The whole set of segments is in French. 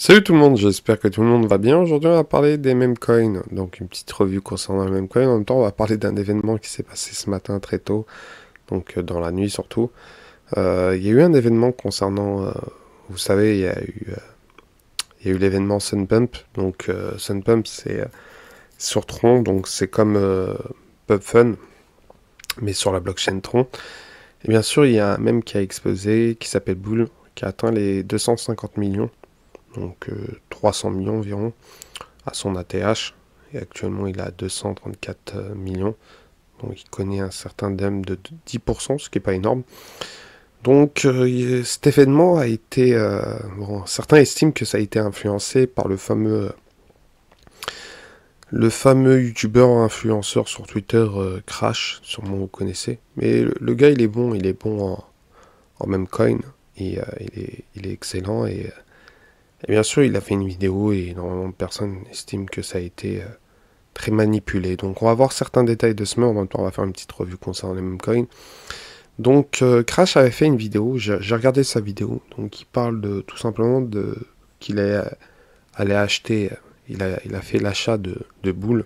Salut tout le monde, j'espère que tout le monde va bien. Aujourd'hui, on va parler des meme coins. Donc, une petite revue concernant les meme coins. En même temps, on va parler d'un événement qui s'est passé ce matin très tôt, donc euh, dans la nuit surtout. Euh, il y a eu un événement concernant, euh, vous savez, il y a eu, il y a eu l'événement Sunpump. Donc, Sunpump, c'est sur Tron, donc c'est comme PubFun, mais sur la blockchain Tron. Et bien sûr, il y a un meme qui a explosé, qui s'appelle Bull, qui a atteint les 250 millions donc 300 euh, millions environ à son ATH. Et actuellement, il a 234 euh, millions. Donc, il connaît un certain dème de 10%, ce qui n'est pas énorme. Donc, euh, cet événement a été. certains estiment que ça a été influencé par le fameux. le fameux youtubeur influenceur sur Twitter Crash, sûrement vous connaissez. Mais le, gars, il est bon, il est bon en, même coin. Et, il, est, il est excellent et et bien sûr, il a fait une vidéo et normalement personne n'estime que ça a été euh, très manipulé. Donc on va voir certains détails de ce mais en même temps on va faire une petite revue concernant les mêmes coins. Donc euh, Crash avait fait une vidéo, j'ai regardé sa vidéo, donc il parle de tout simplement de qu'il allé euh, acheter, il a, il a fait l'achat de, de, boules.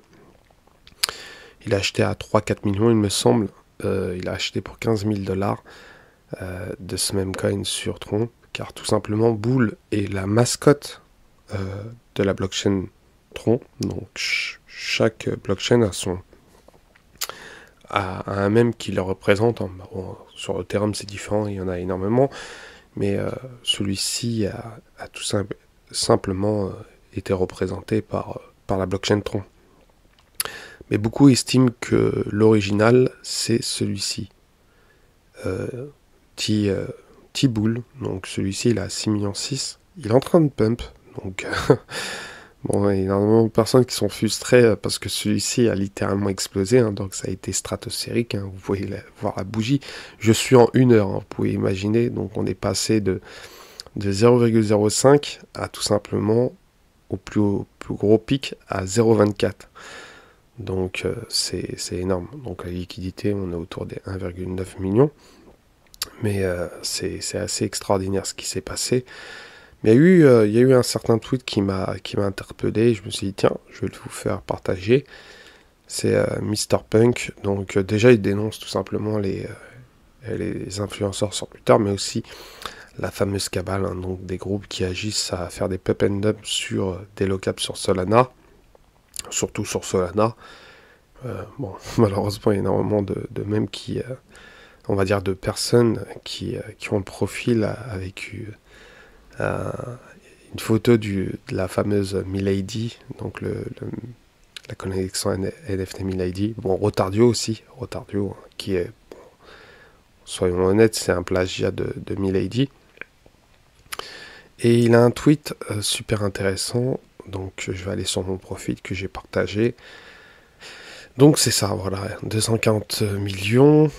Il a acheté à 3-4 millions il me semble, il a acheté pour 15 000 dollars de ce même coin sur Tron car tout simplement Boule est la mascotte euh, de la blockchain Tron. Donc chaque blockchain a son a un même qui le représente. en sur le c'est différent, il y en a énormément, mais euh, celui-ci a, tout simplement euh, été représenté par, par la blockchain Tron. Mais beaucoup estiment que l'original c'est celui-ci. qui boule, Donc celui-ci, il a 6 ,6 Il est en train de pump. Donc, bon, il y a énormément de personnes qui sont frustrées euh, parce que celui-ci a littéralement explosé. Hein. donc ça a été stratosphérique. Hein. vous pouvez la, voir la bougie. Je suis en une heure, hein. vous pouvez imaginer. Donc on est passé de, de 0,05 à tout simplement au plus, plus gros pic à 0,24. Donc euh, c'est énorme. Donc la liquidité, on est autour des 1,9 millions. Mais euh, c'est assez extraordinaire ce qui s'est passé. Mais il y, a eu, euh, un certain tweet qui m'a interpellé. Je me suis dit, tiens, je vais vous faire partager. C'est euh, Mr. Punk. Donc, déjà, il dénonce tout simplement les, les influenceurs sur Twitter, mais aussi la fameuse cabale, hein, donc des groupes qui agissent à faire des pop and up sur des locaps sur Solana, surtout sur Solana. bon, malheureusement, il y a énormément de, de mêmes qui on va dire, de personnes qui, euh, ont le profil avec euh, une photo du, de la fameuse Milady, donc le, la connexion NFT Milady. Bon, Rotardio aussi, Rotardio, hein, qui est, soyons honnêtes, c'est un plagiat de, Milady. Et il a un tweet euh, super intéressant, donc je vais aller sur mon profil que j'ai partagé. Donc c'est ça, voilà, 240 euh, millions,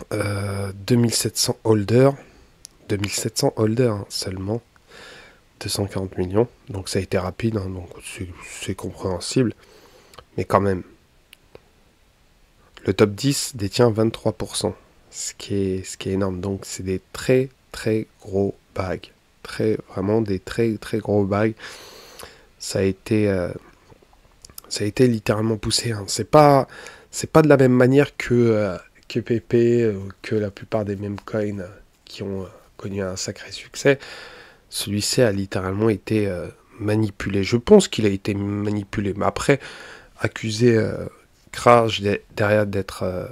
2700 euh, holders, 2700 holders hein, seulement, 240 millions, donc ça a été rapide, hein, donc c'est compréhensible, mais quand même, le top 10 détient 23%, ce qui est, ce qui est énorme, donc c'est des très très gros bagues, très, vraiment des très très gros bagues, ça a été... Euh, ça a été littéralement poussé. Hein. C'est pas, c'est pas de la même manière que, euh, que PP, euh, que la plupart des mêmes coins qui ont euh, connu un sacré succès. Celui-ci a littéralement été manipulé. Je pense qu'il a été manipulé, mais après, accuser Crash derrière d'être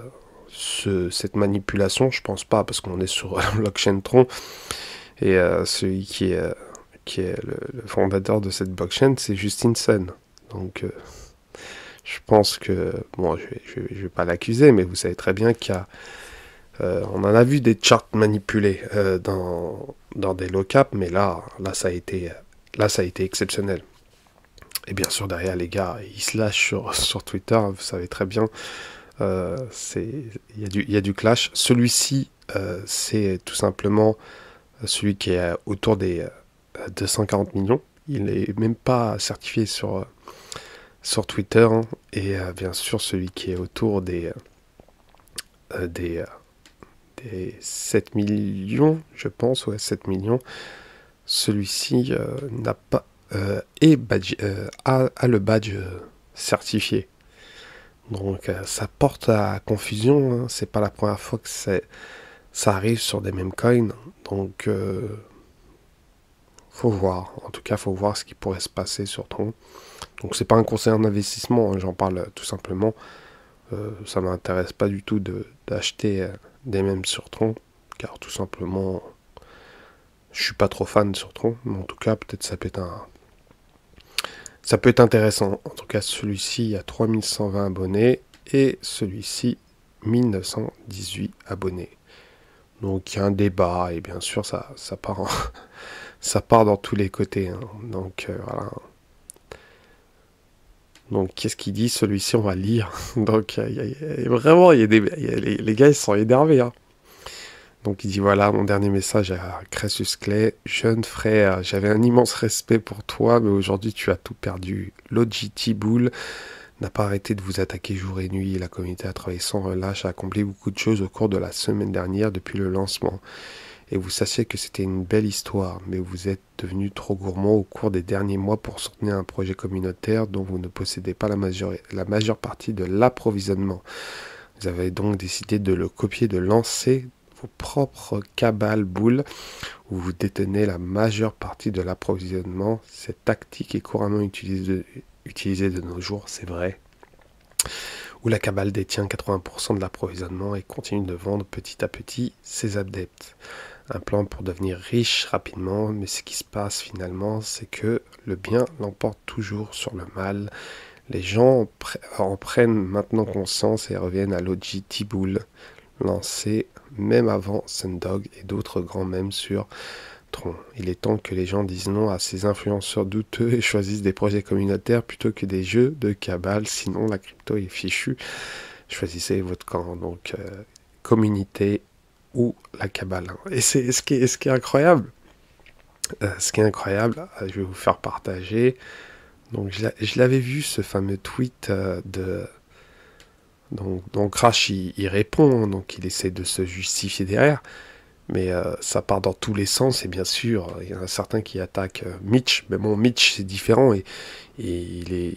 cette manipulation, je pense pas, parce qu'on est sur blockchain Tron et celui qui est, qui est le, fondateur de cette blockchain, c'est Justin Sun. Donc je pense que, bon, je ne vais pas l'accuser, mais vous savez très bien qu'on euh, en a vu des charts manipulés euh, dans, dans des low cap, mais là, là, ça a été, là, ça a été exceptionnel. Et bien sûr, derrière, les gars, ils se lâchent sur, Twitter, hein, vous savez très bien, euh, il y, a du clash. Celui-ci, c'est tout simplement celui qui est autour des 240 millions. Il n'est même pas certifié sur sur Twitter et euh, bien sûr celui qui est autour des, euh, euh, des, 7 millions, je pense, ouais, 7 millions. Celui-ci n'a pas et badge, a, le badge certifié. Donc ça porte à confusion. Hein. C'est pas la première fois que ça arrive sur des mêmes coins. Donc, faut voir. En tout cas, faut voir ce qui pourrait se passer sur donc c'est pas un conseil en investissement, hein, j'en parle euh, tout simplement. Ça euh, ça m'intéresse pas du tout d'acheter euh, des mêmes sur Tron, car tout simplement je suis pas trop fan sur Tron, mais en tout cas peut-être ça peut être Ça peut être intéressant. En tout cas, celui-ci a 3120 abonnés et celui-ci 1918 abonnés. Donc il y a un débat et bien sûr ça, ça, part, ça part dans tous les côtés. Hein. Donc voilà. Donc, qu'est-ce qu'il dit Celui-ci, on va lire. Donc, y vraiment, des, les, gars, ils sont énervés. Hein. Donc, il dit voilà, mon dernier message à Crassus Clay. Jeune frère, j'avais un immense respect pour toi, mais aujourd'hui, tu as tout perdu. L'OGT Bull n'a pas arrêté de vous attaquer jour et nuit. La communauté a travaillé sans relâche, a accompli beaucoup de choses au cours de la semaine dernière depuis le lancement et vous sachiez que c'était une belle histoire, mais vous êtes devenu trop gourmand au cours des derniers mois pour soutenir un projet communautaire dont vous ne possédez pas la majeure, partie de l'approvisionnement. Vous avez donc décidé de le copier, de lancer vos propres cabales boules où vous détenez la majeure partie de l'approvisionnement. Cette tactique est couramment utilisée utilisée de nos jours, c'est vrai où la cabale détient 80% de l'approvisionnement et continue de vendre petit à petit ses adeptes un plan pour devenir riche rapidement, mais ce qui se passe finalement, c'est que le bien l'emporte toujours sur le mal. Les gens en prennent maintenant conscience et reviennent à l'OGT Bull, lancé même avant Sundog et d'autres grands mèmes sur Tron. Il est temps que les gens disent non à ces influenceurs douteux et choisissent des projets communautaires plutôt que des jeux de cabale, sinon la crypto est fichue. Choisissez votre camp. Donc, euh, communauté ou la cabale, Et c'est ce qui, est, ce qui est incroyable. Euh, ce qui est incroyable, euh, je vais vous faire partager. Donc, je l'avais vu ce fameux tweet euh, de. Donc, donc Rash, il, répond, donc il essaie de se justifier derrière. Mais ça part dans tous les sens, et bien sûr, il y en a certains qui attaquent Mitch. Mais bon, Mitch, c'est différent, et, et il, est,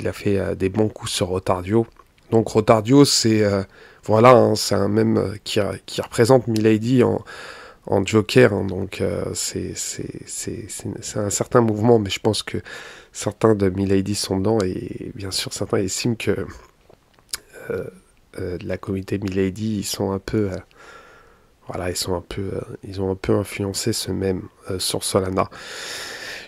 il, a fait des bons coups sur Rotardio. Donc Rotardio, c'est euh, voilà, hein, c'est un même euh, qui, représente Milady en, Joker. Hein. donc euh, c'est un certain mouvement, mais je pense que certains de Milady sont dedans et bien sûr certains estiment que de la communauté Milady, ils sont un peu voilà, ils sont un peu ils ont un peu influencé ce même sur Solana.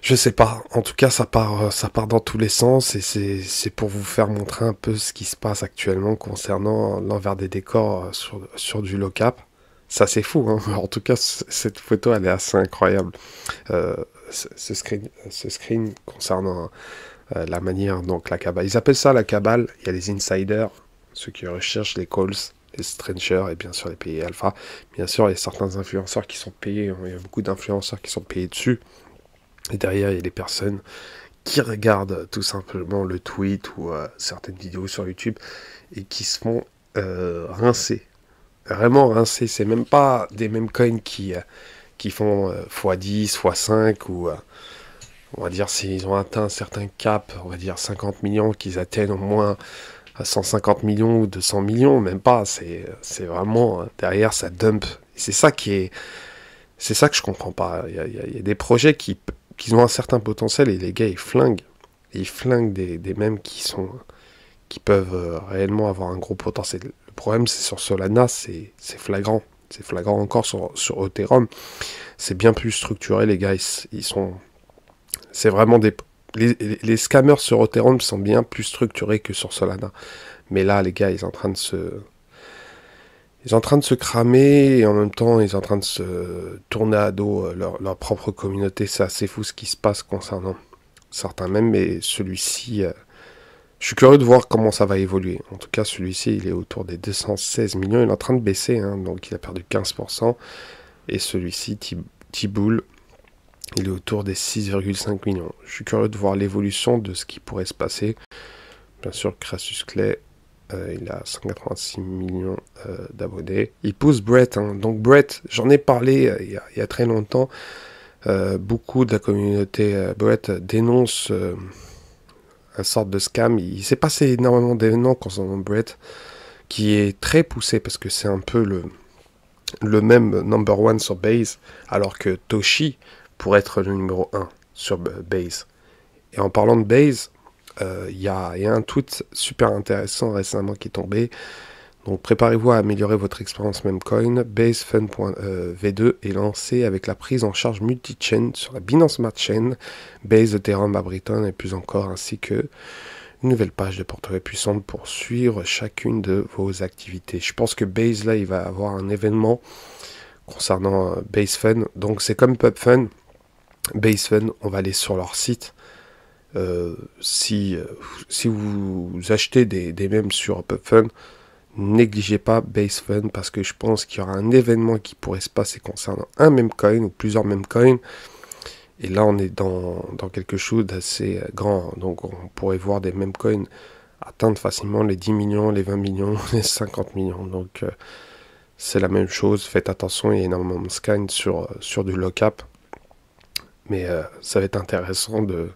Je sais pas. En tout cas, ça part, euh, ça part dans tous les sens et c'est pour vous faire montrer un peu ce qui se passe actuellement concernant l'envers des décors euh, sur, du low cap. Ça, c'est fou. Hein. en tout cas, cette photo, elle est assez incroyable. Euh, ce, screen, ce concernant la manière, donc la cabale. Ils appellent ça la cabale. Il y a les insiders, ceux qui recherchent les calls, les strangers et bien sûr les pays alpha. Bien sûr, il y a certains influenceurs qui sont payés. Il y a beaucoup d'influenceurs qui sont payés dessus. Et derrière, il y a des personnes qui regardent tout simplement le tweet ou euh, certaines vidéos sur YouTube et qui se font euh, rincer. Vraiment rincer. C'est même pas des mêmes coins qui, euh, qui font x10, x5 ou on va dire s'ils ont atteint un certain cap, on va dire 50 millions, qu'ils atteignent au moins 150 millions ou 200 millions, même pas. C'est vraiment derrière ça dump. C'est ça qui est. C'est ça que je comprends pas. Il y a des projets qui qu'ils ont un certain potentiel et les gars ils flinguent. Ils flinguent des, des mêmes qui sont qui peuvent euh, réellement avoir un gros potentiel. Le problème c'est sur Solana, c'est flagrant. C'est flagrant encore sur, sur Ethereum. C'est bien plus structuré, les gars. Ils, sont. C'est vraiment des. Les, les, scammers sur Ethereum sont bien plus structurés que sur Solana. Mais là, les gars, ils sont en train de se ils sont en train de se cramer et en même temps ils sont en train de se tourner à dos euh, leur, propre communauté. C'est assez fou ce qui se passe concernant certains même, mais celui-ci, euh, je suis curieux de voir comment ça va évoluer. En tout cas, celui-ci, il est autour des 216 millions, il est en train de baisser, hein, donc il a perdu 15%. Et celui-ci, T-Bull, il est autour des 6,5 millions. Je suis curieux de voir l'évolution de ce qui pourrait se passer. Bien sûr, Crassus Clay euh, il a 186 millions euh, d'abonnés. Il pousse Brett. Hein. Donc Brett, j'en ai parlé euh, il, y a, très longtemps. beaucoup de la communauté Brett dénonce un sorte de scam. Il, s'est passé énormément d'événements concernant Brett, qui est très poussé parce que c'est un peu le, le même number one sur base, alors que Toshi pourrait être le numéro un sur base. Et en parlant de base, il euh, y, a, un tweet super intéressant récemment qui est tombé. Donc préparez-vous à améliorer votre expérience Memcoin. basefunv euh, 2 est lancé avec la prise en charge multi-chain sur la Binance Smart Chain, Base Ethereum à Briton et plus encore, ainsi que une nouvelle page de portefeuille puissante pour suivre chacune de vos activités. Je pense que Base, là, il va avoir un événement concernant euh, basefun Donc c'est comme pubfun basefun on va aller sur leur site euh, si, vous achetez des, des mèmes sur PubFun, négligez pas Basefun parce que je pense qu'il y aura un événement qui pourrait se passer concernant un même coin ou plusieurs mêmes coins. Et là, on est dans, quelque chose d'assez grand. Donc, on pourrait voir des mêmes coins atteindre facilement les 10 millions, les 20 millions, les 50 millions. Donc, euh, c'est la même chose. Faites attention, il y a énormément de scans sur, sur du low cap. Mais euh, ça va être intéressant de,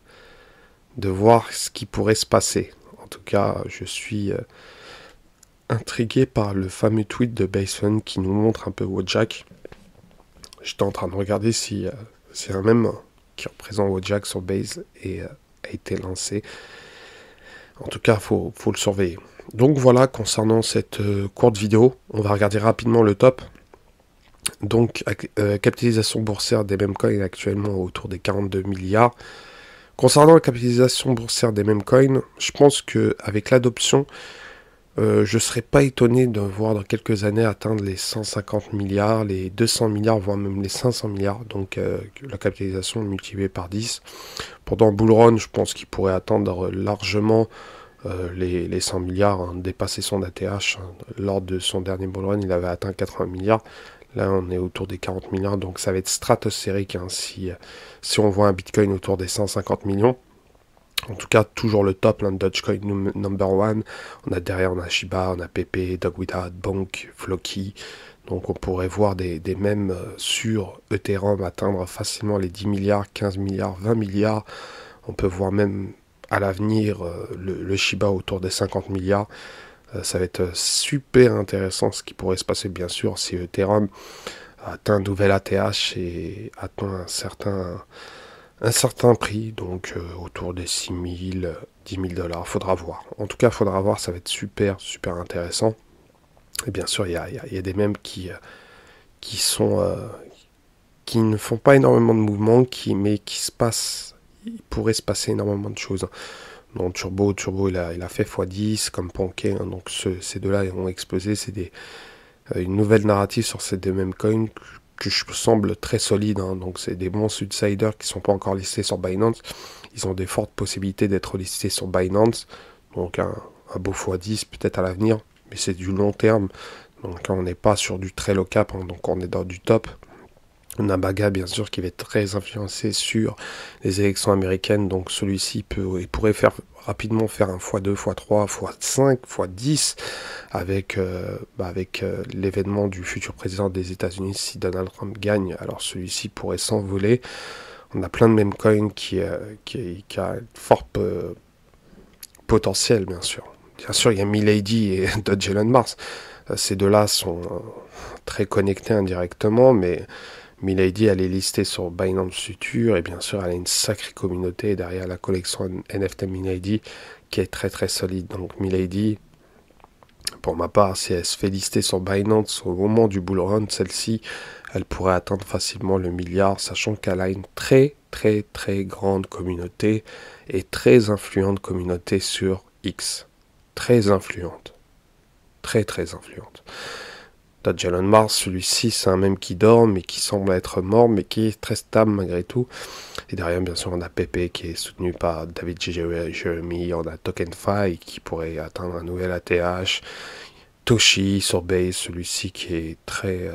de voir ce qui pourrait se passer. En tout cas, je suis euh, intrigué par le fameux tweet de Bason qui nous montre un peu Wojak. J'étais en train de regarder si euh, c'est un même qui représente Wojak sur Base et euh, a été lancé. En tout cas, il faut, le surveiller. Donc voilà, concernant cette courte vidéo, on va regarder rapidement le top. Donc, capitalisation boursière des Memcoin est actuellement autour des 42 milliards. Concernant la capitalisation boursière des mêmes coins, je pense qu'avec l'adoption, euh, je ne serais pas étonné de voir dans quelques années atteindre les 150 milliards, les 200 milliards, voire même les 500 milliards. Donc euh, la capitalisation multipliée par 10. Pendant bullrun, je pense qu'il pourrait atteindre largement euh, les, 100 milliards, hein, dépasser son ATH. Hein. Lors de son dernier bullrun, il avait atteint 80 milliards. Là, on est autour des 40 milliards, donc ça va être stratosphérique hein, si, si on voit un Bitcoin autour des 150 millions. En tout cas, toujours le top, le hein, Dogecoin number one. On a derrière, on a Shiba, on a PP, Dog Bank, Floki. Donc on pourrait voir des, mêmes euh, sur Ethereum atteindre facilement les 10 milliards, 15 milliards, 20 milliards. On peut voir même à l'avenir euh, le, le Shiba autour des 50 milliards. Euh, ça va être super intéressant ce qui pourrait se passer, bien sûr, si Ethereum atteint un nouvel ATH et atteint un certain, un certain prix, donc euh, autour des 6 000, 10 000 dollars. Faudra voir. En tout cas, faudra voir, ça va être super, super intéressant. Et bien sûr, il y a, des mêmes qui, euh, qui sont. qui ne font pas énormément de mouvements, qui, mais qui se passent. Il pourrait se passer énormément de choses. Non, Turbo, Turbo, il a, fait x10 comme Panquet. Hein, donc ces deux-là ont explosé. C'est euh, une nouvelle narrative sur ces deux mêmes coins que, semblent semble très solide. Hein, donc c'est des bons outsiders qui sont pas encore listés sur Binance. Ils ont des fortes possibilités d'être listés sur Binance. Donc un, beau x10 peut-être à l'avenir. Mais c'est du long terme. Donc on n'est pas sur du très low cap. Hein, donc on est dans du top. Nabaga, bien sûr, qui va être très influencé sur les élections américaines. Donc celui-ci peut et pourrait faire rapidement faire un x2, x3, x5, x10 avec, euh, bah, avec euh, l'événement du futur président des États-Unis si Donald Trump gagne. Alors celui-ci pourrait s'envoler. On a plein de meme coins qui, euh, qui, fort euh, potentiel, bien sûr. Bien sûr, il y a Milady et Dodge Elon Mars. Ces deux-là sont très connectés indirectement, mais Milady, elle est listée sur Binance Future et bien sûr, elle a une sacrée communauté derrière la collection NFT Milady qui est très très solide. Donc Milady, pour ma part, si elle se fait lister sur Binance au moment du bull run, celle-ci, elle pourrait atteindre facilement le milliard, sachant qu'elle a une très très très grande communauté et très influente communauté sur X. Très influente. Très très influente. T'as Mars, celui-ci, c'est un même qui dort, mais qui semble être mort, mais qui est très stable malgré tout. Et derrière, bien sûr, on a Pepe qui est soutenu par David Jeremy, on a Token Fi qui pourrait atteindre un nouvel ATH. Toshi sur base, celui-ci qui est très. Euh,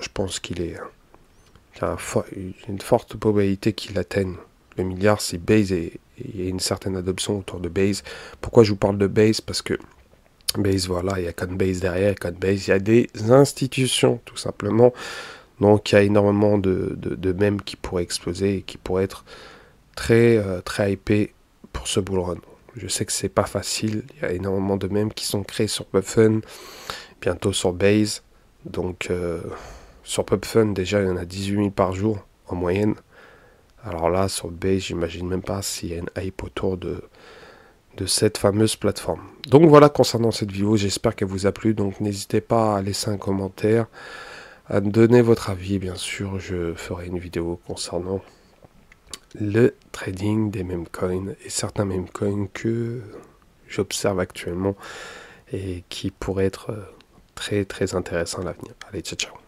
je pense qu'il est. Euh, il y a une forte probabilité qu'il atteigne le milliard si base et, a une certaine adoption autour de base. Pourquoi je vous parle de base Parce que Base, voilà, il y a base derrière, base. il y a des institutions, tout simplement. Donc, il y a énormément de, de, mèmes qui pourraient exploser et qui pourraient être très, euh, très hypés pour ce bullrun. Je sais que c'est pas facile, il y a énormément de mèmes qui sont créés sur PubFun, bientôt sur Base. Donc, euh, sur PubFun, déjà, il y en a 18 000 par jour, en moyenne. Alors là, sur Base, j'imagine même pas s'il y a une hype autour de de cette fameuse plateforme. Donc voilà concernant cette vidéo, j'espère qu'elle vous a plu, donc n'hésitez pas à laisser un commentaire, à donner votre avis, bien sûr, je ferai une vidéo concernant le trading des meme coins et certains meme coins que j'observe actuellement et qui pourraient être euh, très très intéressants à l'avenir. Allez, ciao ciao